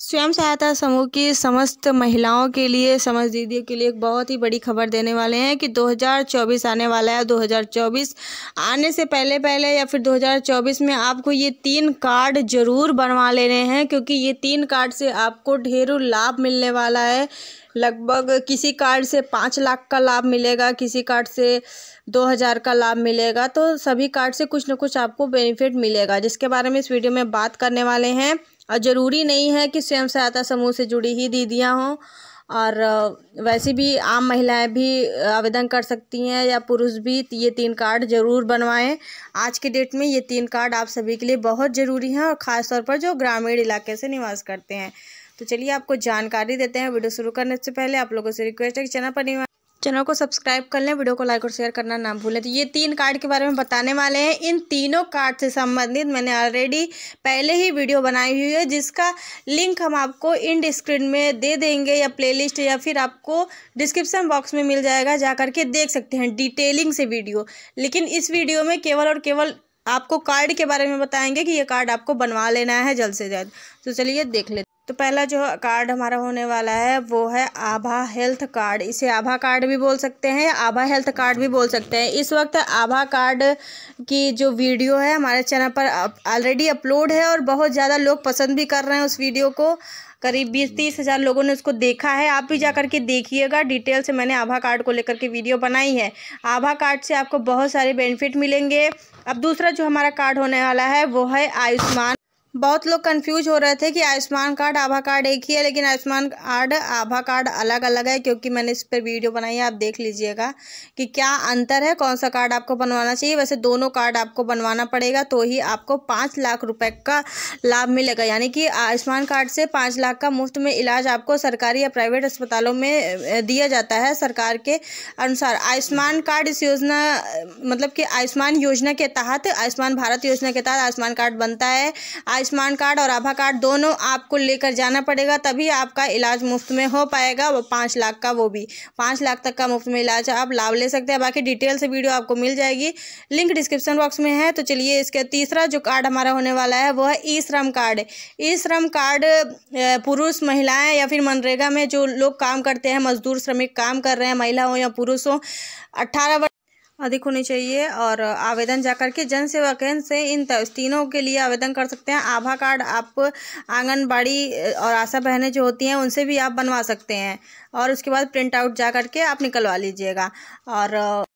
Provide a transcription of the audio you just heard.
स्वयं सहायता समूह की समस्त महिलाओं के लिए समस्त दीदियों के लिए एक बहुत ही बड़ी खबर देने वाले हैं कि 2024 आने वाला है 2024 आने से पहले पहले या फिर 2024 में आपको ये तीन कार्ड जरूर बनवा लेने हैं क्योंकि ये तीन कार्ड से आपको ढेरों लाभ मिलने वाला है लगभग किसी कार्ड से पाँच लाख का लाभ मिलेगा किसी कार्ड से दो हज़ार का लाभ मिलेगा तो सभी कार्ड से कुछ ना कुछ आपको बेनिफिट मिलेगा जिसके बारे में इस वीडियो में बात करने वाले हैं और ज़रूरी नहीं है कि स्वयं सहायता समूह से जुड़ी ही दीदियाँ हों और वैसे भी आम महिलाएं भी आवेदन कर सकती हैं या पुरुष भी ये तीन कार्ड ज़रूर बनवाएं आज के डेट में ये तीन कार्ड आप सभी के लिए बहुत ज़रूरी हैं और ख़ास तौर पर जो ग्रामीण इलाके से निवास करते हैं तो चलिए आपको जानकारी देते हैं वीडियो शुरू करने से पहले आप लोगों से रिक्वेस्ट है कि चैनल पर चैनल को सब्सक्राइब कर लें वीडियो को लाइक और शेयर करना ना भूलें तो ये तीन कार्ड के बारे में बताने वाले हैं इन तीनों कार्ड से संबंधित मैंने ऑलरेडी पहले ही वीडियो बनाई हुई है जिसका लिंक हम आपको इन डिस्क्रिप्ट में दे देंगे या प्लेलिस्ट या फिर आपको डिस्क्रिप्सन बॉक्स में मिल जाएगा जा करके देख सकते हैं डिटेलिंग से वीडियो लेकिन इस वीडियो में केवल और केवल आपको कार्ड के बारे में बताएंगे कि ये कार्ड आपको बनवा लेना है जल्द से जल्द तो चलिए देख लेते तो पहला जो कार्ड हमारा होने वाला है वो है आभा हेल्थ कार्ड इसे आभा कार्ड भी बोल सकते हैं आभा हेल्थ कार्ड भी बोल सकते हैं इस वक्त आभा कार्ड की जो वीडियो है हमारे चैनल पर ऑलरेडी अपलोड है और बहुत ज़्यादा लोग पसंद भी कर रहे हैं उस वीडियो को करीब बीस तीस हज़ार लोगों ने उसको देखा है आप भी जा कर के देखिएगा डिटेल से मैंने आभा कार्ड को लेकर के वीडियो बनाई है आभा कार्ड से आपको बहुत सारे बेनिफिट मिलेंगे अब दूसरा जो हमारा कार्ड होने वाला है वो है आयुष्मान बहुत लोग कन्फ्यूज हो रहे थे कि आयुष्मान कार्ड आभा कार्ड एक ही है लेकिन आयुष्मान कार्ड आभा कार्ड अलग अलग है क्योंकि मैंने इस पर वीडियो बनाई है आप देख लीजिएगा कि क्या अंतर है कौन सा कार्ड आपको बनवाना चाहिए वैसे दोनों कार्ड आपको बनवाना पड़ेगा तो ही आपको पाँच लाख रुपए का लाभ मिलेगा यानी कि आयुष्मान कार्ड से पाँच लाख का मुफ्त में इलाज आपको सरकारी या प्राइवेट अस्पतालों में दिया जाता है सरकार के अनुसार आयुष्मान कार्ड इस योजना मतलब कि आयुष्मान योजना के तहत आयुष्मान भारत योजना के तहत आयुष्मान कार्ड बनता है आयुष्मान कार्ड और आभा कार्ड दोनों आपको लेकर जाना पड़ेगा तभी आपका इलाज मुफ्त में हो पाएगा वो पाँच लाख का वो भी पाँच लाख तक का मुफ्त में इलाज आप लाभ ले सकते हैं बाकी डिटेल से वीडियो आपको मिल जाएगी लिंक डिस्क्रिप्शन बॉक्स में है तो चलिए इसका तीसरा जो कार्ड हमारा होने वाला है वो है ई श्रम कार्ड ई श्रम कार्ड पुरुष महिलाएँ या फिर मनरेगा में जो लोग काम करते हैं मजदूर श्रमिक काम कर रहे हैं महिला हों या पुरुष हो अट्ठारह अधिक होनी चाहिए और आवेदन जाकर के जन सेवा केंद्र से इन तीनों के लिए आवेदन कर सकते हैं आभा कार्ड आप आंगनबाड़ी और आशा बहनें जो होती हैं उनसे भी आप बनवा सकते हैं और उसके बाद प्रिंट आउट जा करके आप निकलवा लीजिएगा और